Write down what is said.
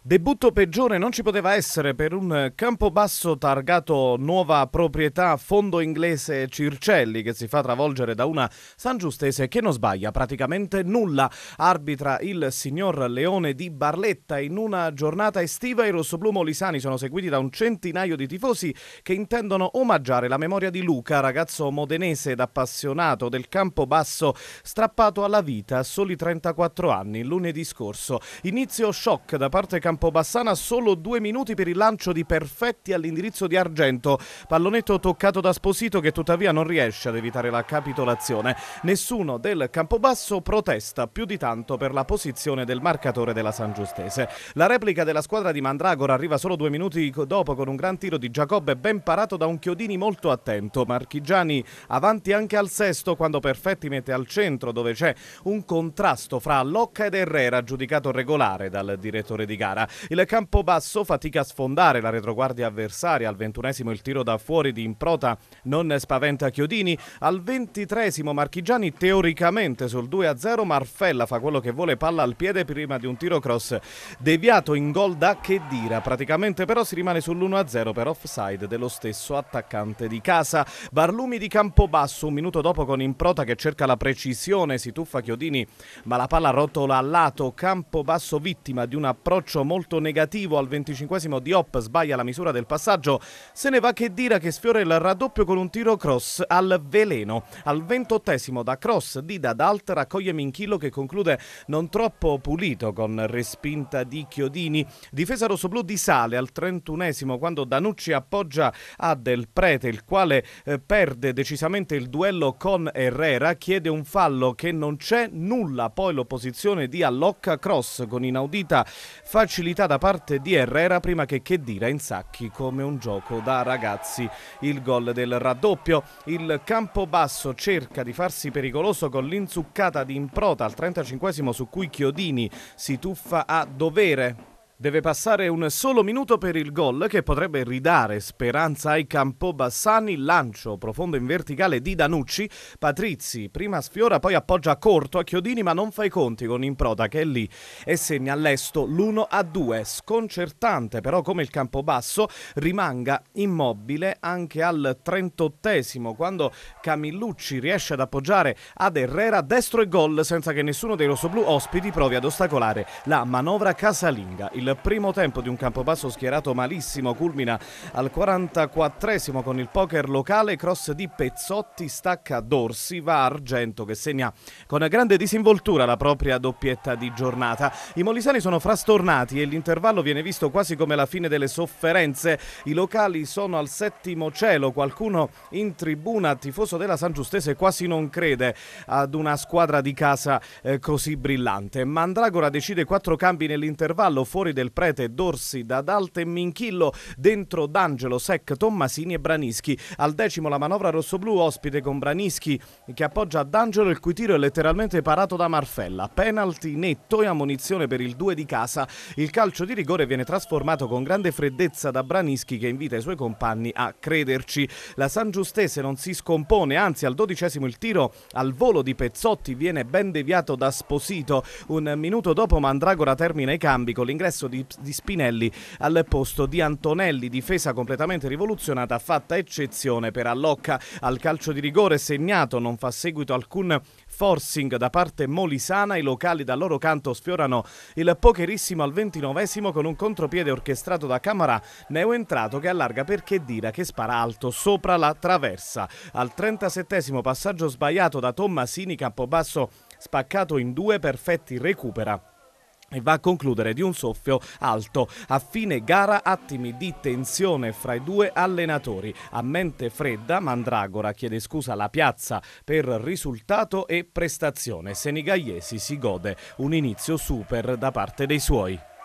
Debutto peggiore non ci poteva essere per un Campobasso targato nuova proprietà fondo inglese Circelli che si fa travolgere da una San Giustese che non sbaglia praticamente nulla. Arbitra il signor Leone di Barletta in una giornata estiva i rossoblù molisani sono seguiti da un centinaio di tifosi che intendono omaggiare la memoria di Luca, ragazzo modenese ed appassionato del Campobasso strappato alla vita a soli 34 anni lunedì scorso. Inizio shock da parte Campobassana, solo due minuti per il lancio di Perfetti all'indirizzo di Argento, pallonetto toccato da Sposito che tuttavia non riesce ad evitare la capitolazione. Nessuno del Campobasso protesta più di tanto per la posizione del marcatore della San Giustese. La replica della squadra di Mandragora arriva solo due minuti dopo con un gran tiro di Giacobbe ben parato da un Chiodini molto attento. Marchigiani avanti anche al sesto quando Perfetti mette al centro dove c'è un contrasto fra Locca ed Herrera giudicato regolare dal direttore di gara gara. Il basso fatica a sfondare la retroguardia avversaria, al ventunesimo il tiro da fuori di Improta non spaventa Chiodini, al ventitresimo Marchigiani teoricamente sul 2-0 Marfella fa quello che vuole palla al piede prima di un tiro cross deviato in gol da Chedira, praticamente però si rimane sull'1-0 per offside dello stesso attaccante di casa. Barlumi di campo basso un minuto dopo con Improta che cerca la precisione, si tuffa Chiodini ma la palla rotola a lato, Campo basso vittima di un approccio molto negativo al 25 Diop sbaglia la misura del passaggio, se ne va che dire che sfiora il raddoppio con un tiro cross al veleno. Al 28 da cross di Dalt raccoglie Minchillo che conclude non troppo pulito con respinta di Chiodini. Difesa rossoblù di Sale al 31 quando Danucci appoggia a Del Prete il quale eh, perde decisamente il duello con Herrera, chiede un fallo che non c'è nulla, poi l'opposizione di Allocca Cross con inaudita facilità facilità da parte di Herrera prima che in sacchi come un gioco da ragazzi il gol del raddoppio. Il campo basso cerca di farsi pericoloso con l'inzuccata di Improta al 35 su cui Chiodini si tuffa a dovere Deve passare un solo minuto per il gol che potrebbe ridare speranza ai Campobassani. Lancio profondo in verticale di Danucci. Patrizi prima sfiora, poi appoggia corto a Chiodini, ma non fa i conti con Improta che è lì e segna all'esto l'1-2. a Sconcertante però come il Campobasso rimanga immobile anche al 38 quando Camillucci riesce ad appoggiare ad Herrera destro e gol senza che nessuno dei rossoblù ospiti provi ad ostacolare la manovra casalinga. Il primo tempo di un campobasso schierato malissimo culmina al 44esimo con il poker locale, cross di Pezzotti, stacca Dorsi, va Argento che segna con grande disinvoltura la propria doppietta di giornata. I molisani sono frastornati e l'intervallo viene visto quasi come la fine delle sofferenze. I locali sono al settimo cielo, qualcuno in tribuna tifoso della San Giustese quasi non crede ad una squadra di casa eh, così brillante. Mandragora decide quattro cambi nell'intervallo fuori del prete Dorsi da Dalte e Minchillo dentro D'Angelo, Sec, Tommasini e Branischi. Al decimo la manovra rossoblù ospite con Branischi che appoggia D'Angelo il cui tiro è letteralmente parato da Marfella. Penalty netto e ammunizione per il 2 di casa. Il calcio di rigore viene trasformato con grande freddezza da Branischi che invita i suoi compagni a crederci. La San Giustese non si scompone, anzi al dodicesimo il tiro al volo di Pezzotti viene ben deviato da Sposito. Un minuto dopo Mandragora termina i cambi con l'ingresso di, di Spinelli al posto di Antonelli, difesa completamente rivoluzionata, fatta eccezione per Allocca al calcio di rigore segnato, non fa seguito alcun forcing da parte molisana, i locali dal loro canto sfiorano il pocherissimo al ventinovesimo con un contropiede orchestrato da Camarà, neo entrato che allarga perché Dira che spara alto sopra la traversa. Al 37 passaggio sbagliato da Tommasini, Campobasso spaccato in due perfetti recupera e va a concludere di un soffio alto. A fine gara attimi di tensione fra i due allenatori. A mente fredda Mandragora chiede scusa alla piazza per risultato e prestazione. Senigallesi si gode un inizio super da parte dei suoi.